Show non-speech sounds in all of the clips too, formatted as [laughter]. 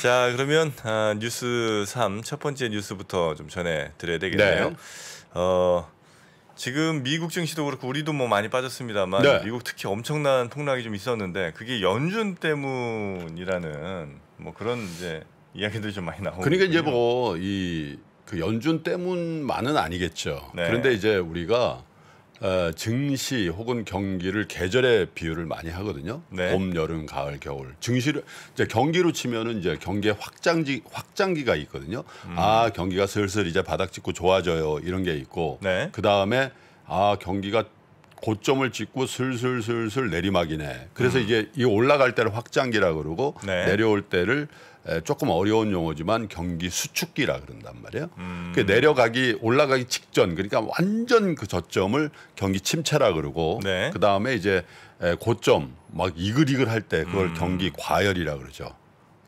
자 그러면 아, 뉴스 3첫 번째 뉴스부터 좀 전해 드려야 네. 되겠네요. 네. 어 지금 미국 증시도 그렇고 우리도 뭐 많이 빠졌습니다만 네. 미국 특히 엄청난 폭락이 좀 있었는데 그게 연준 때문이라는 뭐 그런 이제 이야기들이 좀 많이 나오고 그러니까 이제 뭐이 그 연준 때문만은 아니겠죠. 네. 그런데 이제 우리가 어, 증시 혹은 경기를 계절의 비유를 많이 하거든요. 네. 봄, 여름, 가을, 겨울. 증시를 이제 경기로 치면은 이제 경기의 확장지 확장기가 있거든요. 음. 아 경기가 슬슬 이제 바닥 찍고 좋아져요 이런 게 있고 네. 그 다음에 아 경기가 고점을 찍고 슬슬슬슬 내리막이네. 그래서 음. 이제 이 올라갈 때를 확장기라 그러고 네. 내려올 때를 조금 어려운 용어지만 경기 수축기라 그런단 말이에요. 음. 그 내려가기 올라가기 직전 그러니까 완전 그 저점을 경기 침체라 그러고 네. 그 다음에 이제 고점 막 이글이글 할 때 그걸 음. 경기 과열이라 그러죠.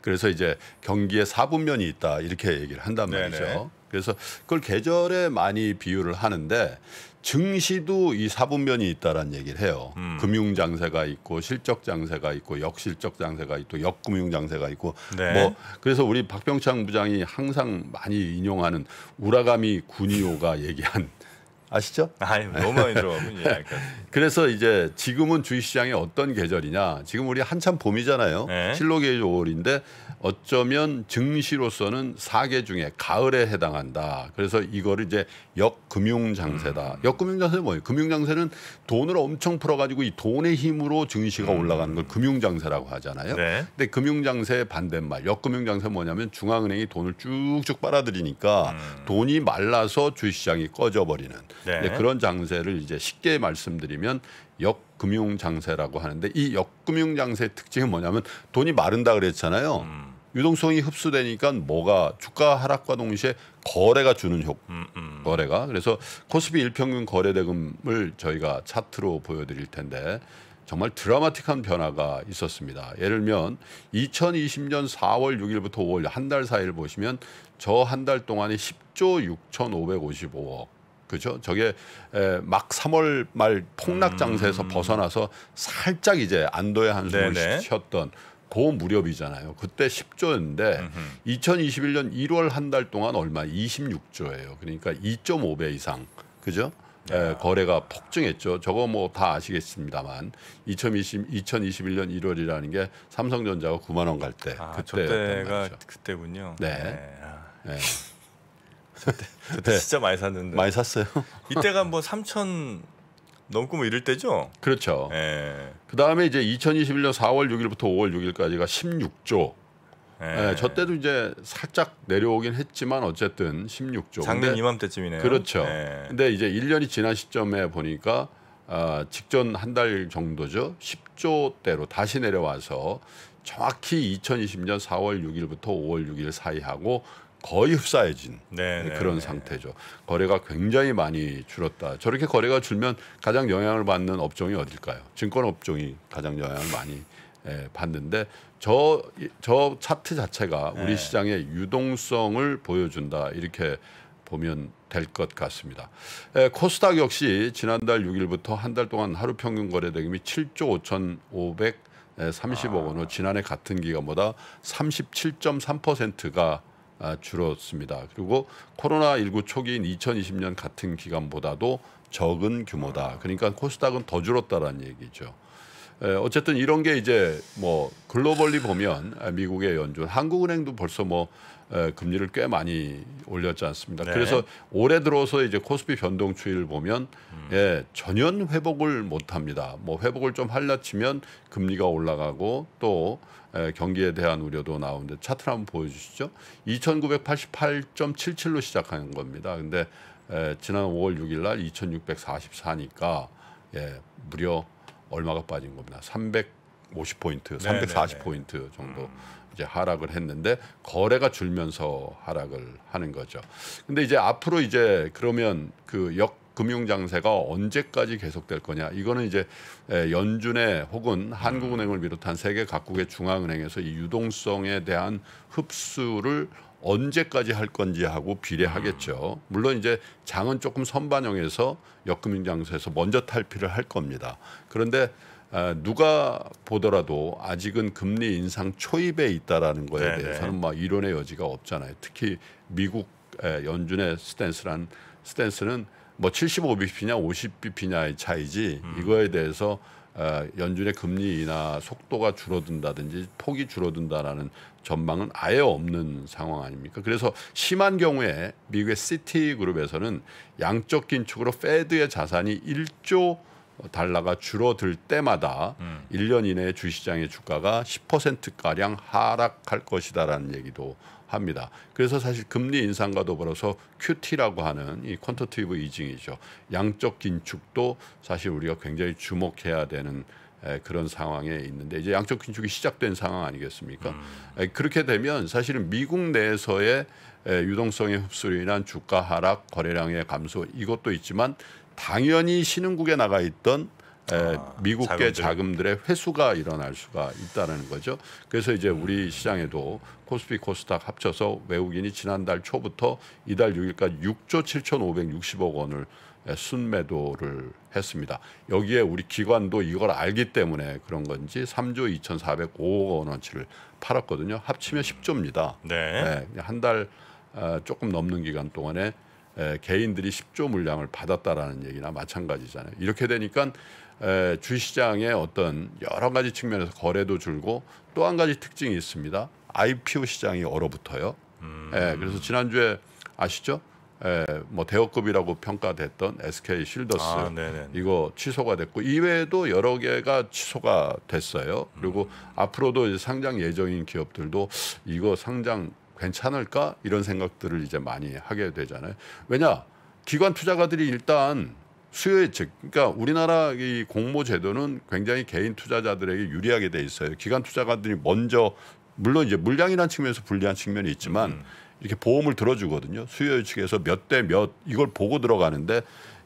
그래서 이제 경기에 사분면이 있다 이렇게 얘기를 한단 네, 말이죠. 네네. 그래서 그걸 계절에 많이 비유를 하는데 증시도 이 사분면이 있다라는 얘기를 해요. 음. 금융 장세가 있고 실적 장세가 있고 역실적 장세가 있고 역금융 장세가 있고 네. 뭐 그래서 우리 박병창 부장이 항상 많이 인용하는 우라가미 군이오가 [laughs] 얘기한 아시죠? 아니 너무 많이 좋아하군요. 예, [laughs] 그래서 이제 지금은 주식시장이 어떤 계절이냐? 지금 우리 한참 봄이잖아요. 네. 실로계절인데 어쩌면 증시로서는 사계 중에 가을에 해당한다. 그래서 이거를 이제 역금융장세다. 음. 역금융장세는 뭐예요? 금융장세는 돈을 엄청 풀어가지고 이 돈의 힘으로 증시가 음. 올라가는 걸 금융장세라고 하잖아요. 네. 근데 금융장세의 반대말 역금융장세 뭐냐면 중앙은행이 돈을 쭉쭉 빨아들이니까 음. 돈이 말라서 주식시장이 꺼져버리는. 네. 그런 장세를 이제 쉽게 말씀드리면 역금융 장세라고 하는데 이 역금융 장세의 특징이 뭐냐면 돈이 마른다 그랬잖아요. 음. 유동성이 흡수되니까 뭐가 주가 하락과 동시에 거래가 주는 효 음, 음. 거래가 그래서 코스피 일평균 거래대금을 저희가 차트로 보여드릴 텐데 정말 드라마틱한 변화가 있었습니다. 예를 들면 2020년 4월 6일부터 5월 한 달 사이를 보시면 저 한 달 동안에 10조 6,555억 그죠? 렇 저게 막 3월 말 폭락 장세에서 음. 벗어나서 살짝 이제 안도의 한숨을 쉬었던 고 그 무렵이잖아요. 그때 10조였는데 음흠. 2021년 1월 한 달 동안 얼마? 26조예요. 그러니까 2.5배 이상. 그죠? 에, 거래가 폭증했죠. 저거 뭐 다 아시겠습니다만 2020 2021년 1월이라는 게 삼성전자가 9만 원 갈 때 그때 아, 그때가 그때군요. 네. 네. 아. 네. 그때, 네. 진짜 많이 샀는데. 많이 샀어요. [laughs] 이때가 뭐 3천 넘고 뭐 이럴 때죠. 그렇죠. 예. 그 다음에 이제 2021년 4월 6일부터 5월 6일까지가 16조. 예. 예. 저 때도 이제 살짝 내려오긴 했지만 어쨌든 16조. 작년 이맘때쯤이네요. 그렇죠. 예. 근데 이제 1년이 지난 시점에 보니까 아, 직전 한 달 정도죠. 10조대로 다시 내려와서 정확히 2020년 4월 6일부터 5월 6일 사이하고 거의 흡사해진 네네. 네, 그런 네. 상태죠. 거래가 굉장히 많이 줄었다. 저렇게 거래가 줄면 가장 영향을 받는 업종이 어딜까요? 증권 업종이 가장 영향을 많이 예, 봤는데 저, 저 차트 자체가 우리 네. 시장의 유동성을 보여준다 이렇게 보면 될 것 같습니다. 예, 코스닥 역시 지난달 6일부터 한 달 동안 하루 평균 거래 대금이 7조 5,530억 원으로 아. 지난해 같은 기간보다 37.3%가 아, 줄었습니다. 그리고 코로나 19 초기인 2020년 같은 기간보다도 적은 규모다. 그러니까 코스닥은 더 줄었다라는 얘기죠. 어쨌든 이런 게 이제 뭐 글로벌리 보면 미국의 연준, 한국은행도 벌써 뭐 에, 금리를 꽤 많이 올렸지 않습니까 네. 그래서 올해 들어서 이제 코스피 변동 추이를 보면 음. 예, 전년 회복을 못 합니다. 뭐 회복을 좀할려 치면 금리가 올라가고 또 에, 경기에 대한 우려도 나오는데 차트를 한번 보여 주시죠. 2988.77로 시작하는 겁니다. 근데 에, 지난 5월 6일 날 2644니까 예, 무려 얼마가 빠진 겁니다. 350 포인트, 340 포인트 정도 음. 이제 하락을 했는데 거래가 줄면서 하락을 하는 거죠. 근데 이제 앞으로 이제 그러면 그역 금융 장세가 언제까지 계속될 거냐? 이거는 이제 연준의 혹은 한국은행을 비롯한 세계 각국의 중앙은행에서 이 유동성에 대한 흡수를 언제까지 할 건지 하고 비례하겠죠. 물론 이제 장은 조금 선반영해서 역금융 장세에서 먼저 탈피를 할 겁니다. 그런데 아, 누가 보더라도 아직은 금리 인상 초입에 있다라는 거에 네네. 대해서는 막 뭐 이론의 여지가 없잖아요. 특히 미국 연준의 스탠스란 스탠스는 뭐 75bp냐 50bp냐의 차이지 음. 이거에 대해서 아, 연준의 금리 인하 속도가 줄어든다든지 폭이 줄어든다라는 전망은 아예 없는 상황 아닙니까? 그래서 심한 경우에 미국의 시티 그룹에서는 양적 긴축으로 페드의 자산이 1조 어, 달러가 줄어들 때마다 음. 1년 이내에 주시장의 주가가 10%가량 하락할 것이다라는 얘기도 합니다. 그래서 사실 금리 인상과 더불어서 QT라고 하는 이 퀀터티브 이징이죠. 양적 긴축도 사실 우리가 굉장히 주목해야 되는 그런 상황에 있는데 이제 양적 긴축이 시작된 상황 아니겠습니까? 음. 그렇게 되면 사실은 미국 내에서의 유동성의 흡수로 인한 주가 하락, 거래량의 감소 이것도 있지만 당연히 신흥국에 나가 있던 에, 아, 미국계 자금들. 의 회수가 일어날 수가 있다는 거죠. 그래서 이제 우리 시장에도 코스피 코스닥 합쳐서 외국인이 지난달 초부터 이달 6일까지 6조 7,560억 원을 순매도를 했습니다. 여기에 우리 기관도 이걸 알기 때문에 그런 건지 3조 2,405억 원어치를 팔았거든요. 합치면 10조입니다. 네. 네 한달 어, 조금 넘는 기간 동안에 에, 개인들이 10조 물량을 받았다라는 얘기나 마찬가지잖아요. 이렇게 되니까 에, 주시장의 어떤 여러 가지 측면에서 거래도 줄고 또 한 가지 특징이 있습니다. IPO 시장이 얼어붙어요. 음. 에, 그래서 지난주에 아시죠? 에, 뭐 대여급이라고 평가됐던 SK 실더스 아, 이거 취소가 됐고 이외에도 여러 개가 취소가 됐어요. 그리고 음. 앞으로도 상장 예정인 기업들도 이거 상장 괜찮을까 이런 생각들을 이제 많이 하게 되잖아요. 왜냐 기관 투자가들이 일단 수요의 즉 그러니까 우리나라 이 공모 제도는 굉장히 개인 투자자들에게 유리하게 돼 있어요. 기관 투자가들이 먼저 물론 이제 물량이라는 측면에서 불리한 측면이 있지만 음. 이렇게 보험을 들어주거든요. 수요 예측에서 몇 대 몇 이걸 보고 들어가는데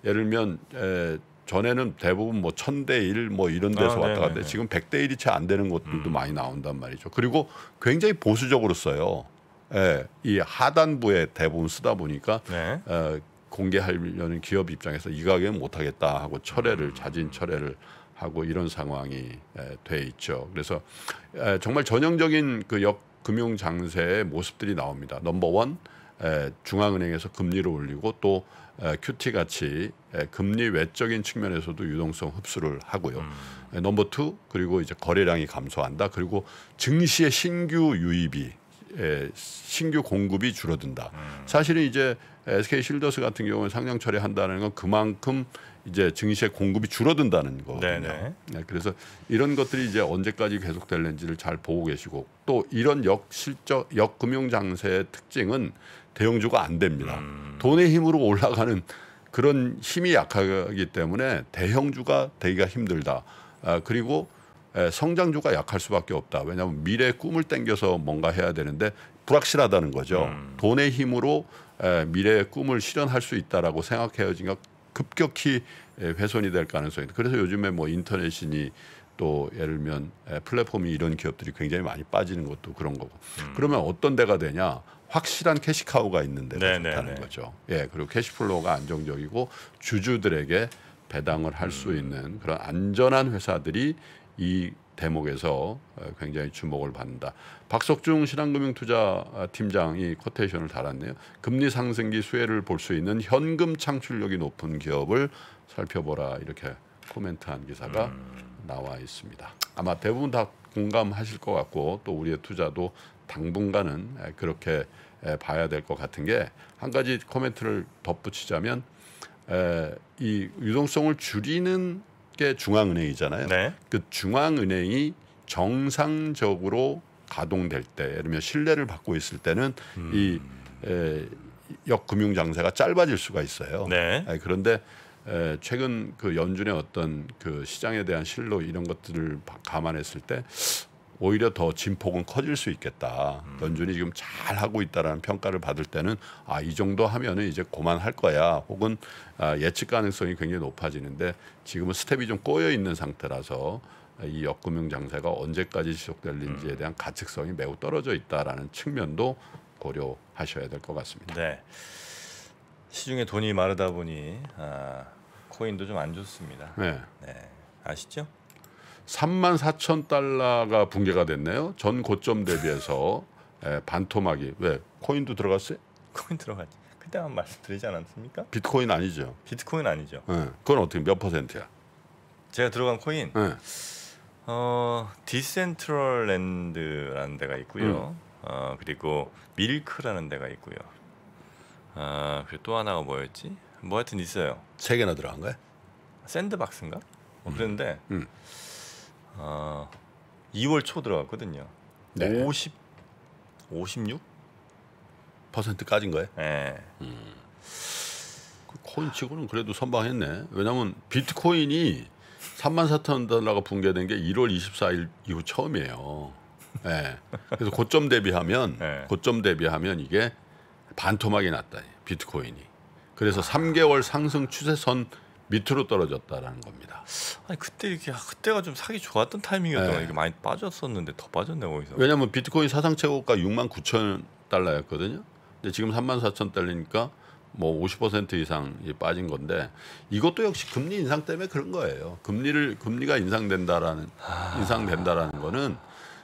예를 들면 에, 전에는 대부분 뭐 천 대 일뭐 뭐 이런 아, 데서 아, 왔다 네, 네, 갔다 네. 지금 백 대일이 채 안 되는 것들도 음. 많이 나온단 말이죠. 그리고 굉장히 보수적으로 써요. 예, 이 하단부에 대부분 쓰다 보니까 네. 어, 공개하려는 기업 입장에서 이 가격은 못하겠다 하고 철회를 음. 자진 철회를 하고 이런 상황이 에, 예, 돼 있죠. 그래서 에, 예, 정말 전형적인 그 역 금융 장세의 모습들이 나옵니다. 넘버 원 에, 중앙은행에서 금리를 올리고 또 에, 예, 큐티 같이 에, 금리 외적인 측면에서도 유동성 흡수를 하고요. 음. 에, 넘버 투 그리고 이제 거래량이 감소한다. 그리고 증시의 신규 유입이 예, 신규 공급이 줄어든다. 음. 사실은 이제 SK 실더스 같은 경우는 상장 처리한다는건 그만큼 이제 증시의 공급이 줄어든다는 거거든요. 네, 그래서 이런 것들이 이제 언제까지 계속될는지를 잘 보고 계시고 또 이런 역실적 역금융 장세의 특징은 대형주가 안 됩니다. 음. 돈의 힘으로 올라가는 그런 힘이 약하기 때문에 대형주가 되기가 힘들다. 아, 그리고 예, 성장주가 약할 수밖에 없다. 왜냐하면 미래 의 꿈을 땡겨서 뭔가 해야 되는데 불확실하다는 거죠. 음. 돈의 힘으로 예, 미래의 꿈을 실현할 수 있다라고 생각해야지가 급격히 예, 훼손이 될 가능성이 있다. 그래서 요즘에 뭐 인터넷이니 또 예를 들면 플랫폼이 이런 기업들이 굉장히 많이 빠지는 것도 그런 거고. 음. 그러면 어떤 데가 되냐? 확실한 캐시카우가 있는 데가 네네네. 좋다는 거죠. 예, 그리고 캐시플로우가 안정적이고 주주들에게 배당을 할수 음. 있는 그런 안전한 회사들이 이 대목에서 어, 굉장히 주목을 받는다. 박석중 신한금융투자팀장이 어, 코테이션을 달았네요. 금리 상승기 수혜를 볼 수 있는 현금 창출력이 높은 기업을 살펴보라 이렇게 코멘트한 기사가 음. 나와 있습니다. 아마 대부분 다 공감하실 것 같고 또 우리의 투자도 당분간은 그렇게 봐야 될 것 같은 게 한 가지 코멘트를 덧붙이자면 이 유동성을 줄이는 게 중앙은행이잖아요. 네. 그 중앙은행이 정상적으로 가동될 때, 예를 들면 신뢰를 받고 있을 때는 음. 이 에, 역금융 장세가 짧아질 수가 있어요. 네. 아니, 그런데 에, 최근 그 연준의 어떤 그 시장에 대한 실로 이런 것들을 감안했을 때 오히려 더 진폭은 커질 수 있겠다. 음. 연준이 지금 잘 하고 있다라는 평가를 받을 때는 아이 정도 하면은 이제 고만할 거야. 혹은 아, 예측 가능성이 굉장히 높아지는데 지금은 스텝이 좀 꼬여 있는 상태라서 이 역금융 장세가 언제까지 지속될지에 음. 대한 가측성이 매우 떨어져 있다라는 측면도 고려하셔야 될 것 같습니다. 네. 시중에 돈이 마르다 보니 아, 코인도 좀 안 좋습니다. 네. 네. 아시죠? 3만사천 달러가 붕괴가 됐네요. 전 고점 대비해서 예, 반토막이 왜 코인도 들어갔어요? 코인 들어갔지. 그때 한 말씀드리지 않았습니까? 비트코인 아니죠. 비트코인 아니죠. 예, 그건 어떻게 몇 퍼센트야? 제가 들어간 코인 예. 어 디센트럴랜드라는 데가 있고요. 음. 어 그리고 밀크라는 데가 있고요. 아 어, 그리고 또 하나가 뭐였지? 뭐 하여튼 있어요. 세 개나 들어간 거야? 샌드박스인가? 뭐 음. 그런데 음. 아, 2월 초 들어갔거든요. 네. 50 56 퍼센트까지인 거예요? 네. 음. 그 코인치고는 그래도 선방했네. 왜냐하면 비트코인이 3만 4천 달러가 붕괴된 게 1월 24일 이후 처음이에요. 네. 그래서 고점 대비하면 네. 고점 대비하면 이게 반토막이 났다. 비트코인이. 그래서 아. 3개월 상승 추세선 밑으로 떨어졌다라는 겁니다. 아니 그때 이렇게 아, 그때가 좀 사기 좋았던 타이밍이었다가 네. 이게 많이 빠졌었는데 더 빠졌네 거기서. 왜냐하면 비트코인 사상 최고가 6만 9천 달러였거든요. 근데 지금 3만 4천 달러니까 뭐 50% 이상 빠진 건데 이것도 역시 금리 인상 때문에 그런 거예요. 금리를 금리가 인상된다라는 아... 인상된다라는 거는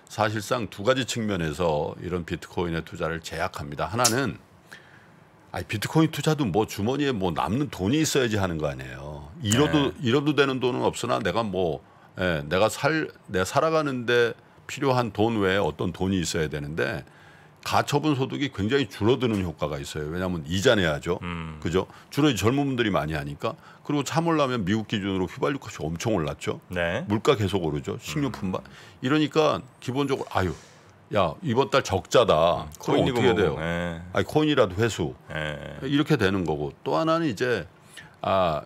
사실상 두 가지 측면에서 이런 비트코인의 투자를 제약합니다. 하나는 아니 비트코인 투자도 뭐 주머니에 뭐 남는 돈이 있어야지 하는 거 아니에요. 잃어도 네. 잃어도 되는 돈은 없으나 내가 뭐 예, 내가 살 내가 살아가는데 필요한 돈 외에 어떤 돈이 있어야 되는데 가처분 소득이 굉장히 줄어드는 효과가 있어요. 왜냐하면 이자 내야죠. 음. 그죠? 주로 젊은 분들이 많이 하니까. 그리고 참월라면 미국 기준으로 휘발유 값이 엄청 올랐죠. 네. 물가 계속 오르죠. 식료품만. 음. 이러니까 기본적으로 아유 야 이번 달 적자다. 그럼 어떻게 돼요? 네. 아니 코인이라도 회수 네. 이렇게 되는 거고 또 하나는 이제 아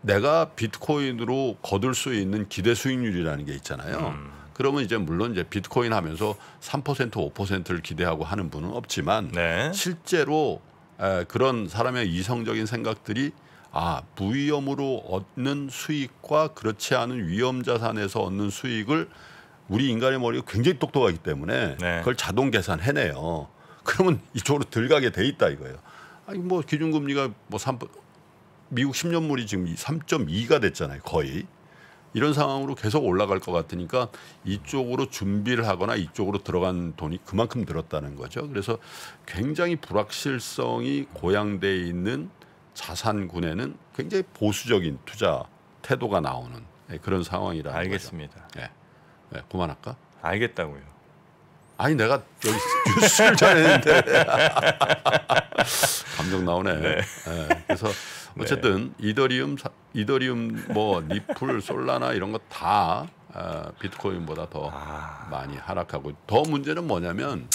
내가 비트코인으로 거둘 수 있는 기대 수익률이라는 게 있잖아요. 음. 그러면 이제 물론 이제 비트코인 하면서 3% 5%를 기대하고 하는 분은 없지만 네. 실제로 에, 그런 사람의 이성적인 생각들이 아 무위험으로 얻는 수익과 그렇지 않은 위험 자산에서 얻는 수익을 우리 인간의 머리가 굉장히 똑똑하기 때문에 네. 그걸 자동 계산해내요. 그러면 이쪽으로 들어가게 돼 있다 이거예요. 아니 뭐 기준금리가 뭐 3, 미국 10년물이 지금 3.2가 됐잖아요. 거의. 이런 상황으로 계속 올라갈 것 같으니까 이쪽으로 준비를 하거나 이쪽으로 들어간 돈이 그만큼 들었다는 거죠. 그래서 굉장히 불확실성이 고양돼 있는 자산군에는 굉장히 보수적인 투자 태도가 나오는 예, 그런 상황이라는 알겠습니다. 거죠. 알겠습니다. 네. 네, 그만할까? 알겠다고요. 아니 내가 여기 뉴스를 전했는데 [laughs] 감정 나오네. 네. 네. 그래서 네. 어쨌든 네. 이더리움 이더리움 뭐 니플 솔라나 이런 거다 어, 아, 비트코인보다 더 아. 많이 하락하고 더 문제는 뭐냐면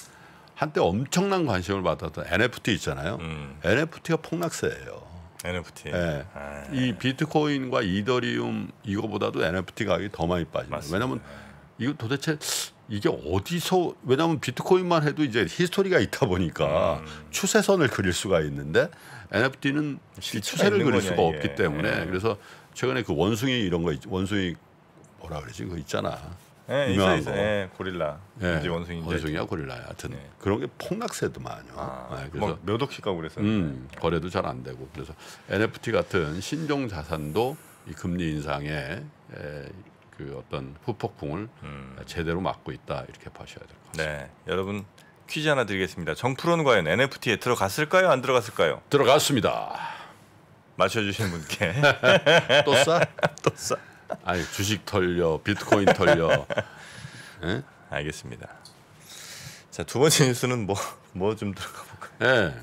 한때 엄청난 관심을 받았던 NFT 있잖아요. 음. NFT가 폭락세예요. NFT. 네. 아. 이 비트코인과 이더리움 이거보다도 NFT 가격이 더 많이 빠집니다 왜냐하면 네. 이거 도대체 이게 어디서 왜냐하면 비트코인만 해도 이제 히스토리가 있다 보니까 음. 추세선을 그릴 수가 있는데 NFT는 추세를 그릴 거냐, 수가 이게. 없기 때문에 예. 그래서 최근에 그 원숭이 이런 거 원숭이 뭐라 그러지 그 있잖아 예, 유명한 있어, 있어. 거 예, 고릴라 이제 예, 원숭이 원숭이야 고릴라야 하여튼 예. 그런 게폭락세도 많이 요 아, 예, 뭐 그래서 몇 억씩 가고 그래서 음, 거래도 잘 안 되고 그래서 NFT 같은 신종 자산도 이 금리 인상에 에, 그 어떤 후폭풍을 음. 제대로 막고 있다 이렇게 봐셔야 될 것 같습니다. 네, 여러분 퀴즈 하나 드리겠습니다. 정프론 과연 NFT에 들어갔을까요? 안 들어갔을까요? 들어갔습니다. 맞춰주신 분께 [laughs] 또 싸? [laughs] 또 싸? 아니 주식 털려, 비트코인 털려. [laughs] 네? 알겠습니다. 자두 번째 뉴스는 뭐 뭐 좀 들어가 볼까요? 네.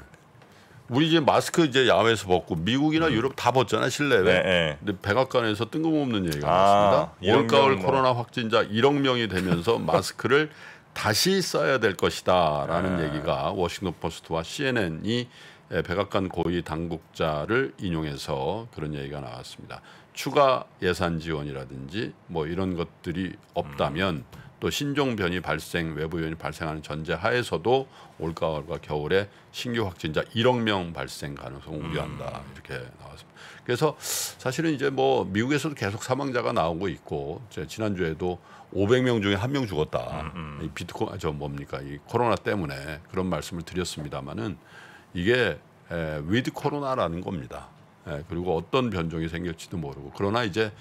우리 이제 마스크 이제 야외에서 벗고 미국이나 음. 유럽 다 벗잖아 실내에. 네, 네. 근데 백악관에서 뜬금없는 얘기가 아, 나왔습니다. 올가을 코로나 확진자 1억 명이 되면서 [laughs] 마스크를 다시 써야 될 것이다라는 네. 얘기가 워싱턴 포스트와 CNN이 백악관 고위 당국자를 인용해서 그런 얘기가 나왔습니다. 추가 예산 지원이라든지 뭐 이런 것들이 없다면. 음. 또 신종 변이 발생 외부 요인이 발생하는 전제하에서도 올가을과 겨울에 신규 확진자 1억 명 발생 가능성 을 우려한다 음. 이렇게 나왔습니다. 그래서 사실은 이제 뭐 미국에서도 계속 사망자가 나오고 있고 지난 주에도 500명 중에 한 명 죽었다. 음, 음. 이 비트코인 아, 저 뭡니까 이 코로나 때문에 그런 말씀을 드렸습니다마는 이게 에, 위드 코로나라는 겁니다. 예, 그리고 어떤 변종이 생길지도 모르고 그러나 이제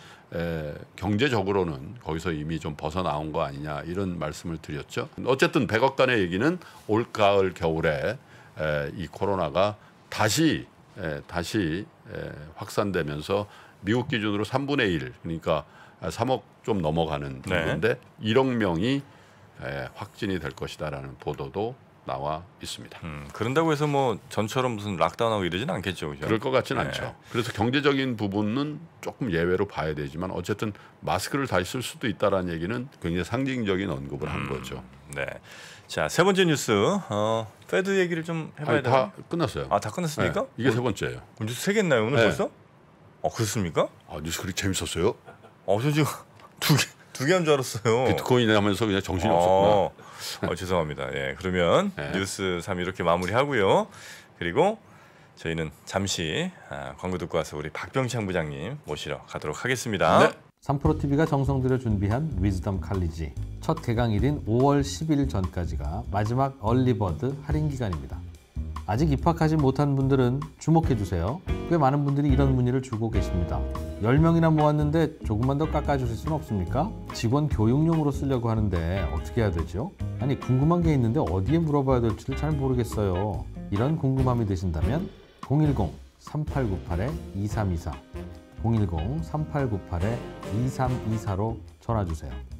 경제적으로는 거기서 이미 좀 벗어나온 거 아니냐 이런 말씀을 드렸죠. 어쨌든 백악관의 얘기는 올 가을 겨울에 이 코로나가 다시 다시 확산되면서 미국 기준으로 3분의 1 그러니까 3억 좀 넘어가는 정도인데 네. 1억 명이 확진이 될 것이다라는 보도도 나와 있습니다. 음, 그런다고 해서 뭐 전처럼 무슨 락다운하고 이러진 않겠죠. 그죠? 그럴 것 같진 네. 않죠. 그래서 경제적인 부분은 조금 예외로 봐야 되지만 어쨌든 마스크를 다시 쓸 수도 있다라는 얘기는 굉장히 상징적인 언급을 음, 거죠. 네. 자, 세 번째 뉴스. 어, 페드 얘기를 좀 해봐야 되나? 끝났어요. 아, 다 끝났습니까? 네, 이게 어, 세 번째예요. 뉴스 세 개나요? 오늘 네. 벌써? 어, 그렇습니까? 아, 뉴스 그렇게 재밌었어요? 어, 저 지금 [laughs] 두 개, 두개한줄 알았어요. 비트코인 하면서 그냥 정신이 아, 없었구나. 어. 어, 네. 죄송합니다. 예, 그러면 네. 뉴스 3 이렇게 마무리하고요. 그리고 저희는 잠시 아, 광고 듣고 와서 우리 박병창 부장님 모시러 가도록 하겠습니다. 네. 프로 t v 가 정성들여 준비한 위즈덤 칼리지 첫 개강일인 5월 10일 전까지가 마지막 얼리버드 할인 기간입니다. 아직 입학하지 못한 분들은 주목해주세요. 꽤 많은 분들이 이런 문의를 주고 계십니다. 10명이나 모았는데 조금만 더 깎아주실 수는 없습니까? 직원 교육용으로 쓰려고 하는데 어떻게 해야 되죠? 아니 궁금한 게 있는데 어디에 물어봐야 될지를 잘 모르겠어요. 이런 궁금함이 드신다면 010-3898-2324 010-3898-2324로 전화주세요.